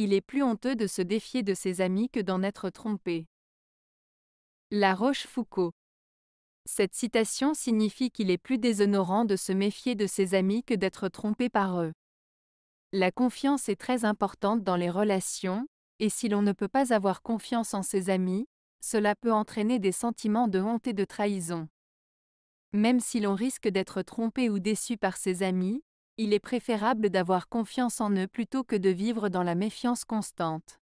il est plus honteux de se défier de ses amis que d'en être trompé. La Rochefoucauld. Cette citation signifie qu'il est plus déshonorant de se méfier de ses amis que d'être trompé par eux. La confiance est très importante dans les relations, et si l'on ne peut pas avoir confiance en ses amis, cela peut entraîner des sentiments de honte et de trahison. Même si l'on risque d'être trompé ou déçu par ses amis, il est préférable d'avoir confiance en eux plutôt que de vivre dans la méfiance constante.